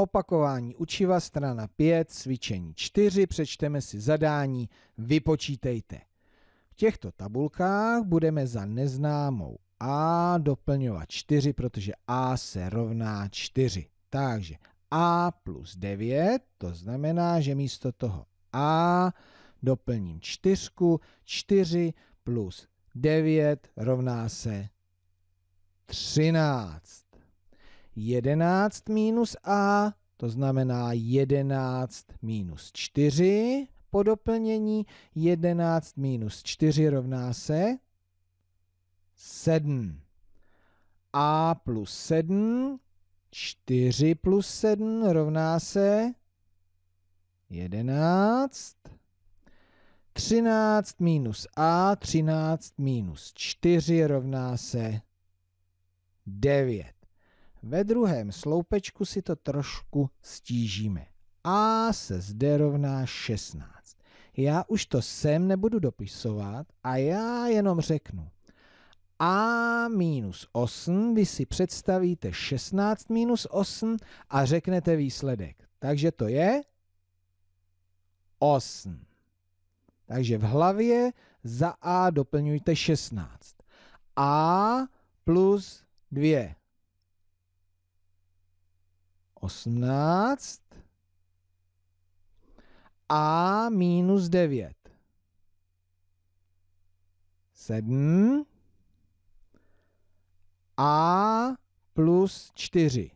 Opakování učiva, strana 5, cvičení 4, přečteme si zadání, vypočítejte. V těchto tabulkách budeme za neznámou a doplňovat 4, protože a se rovná 4. Takže a plus 9, to znamená, že místo toho a doplním 4, 4 plus 9 rovná se 13. 11 minus a, to znamená 11 minus 4 po doplnění, 11 minus 4 rovná se 7. a plus 7, 4 plus 7 rovná se 11. 13 minus a, 13 minus 4 rovná se 9. Ve druhém sloupečku si to trošku stížíme. A se zde rovná 16. Já už to sem nebudu dopisovat a já jenom řeknu. A minus 8, vy si představíte 16 minus 8 a řeknete výsledek. Takže to je 8. Takže v hlavě za A doplňujte 16. A plus 2 18 a minus 9. 7 a plus 4.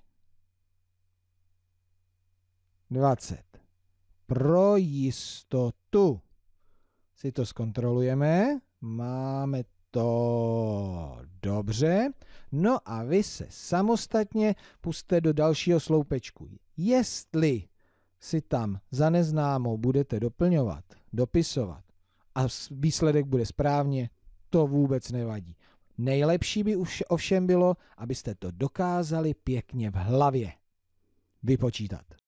20. Pro jistotu si to zkontrolujeme. Máme to dobře. No a vy se samostatně puste do dalšího sloupečku. Jestli si tam za neznámou budete doplňovat, dopisovat a výsledek bude správně, to vůbec nevadí. Nejlepší by už ovšem bylo, abyste to dokázali pěkně v hlavě vypočítat.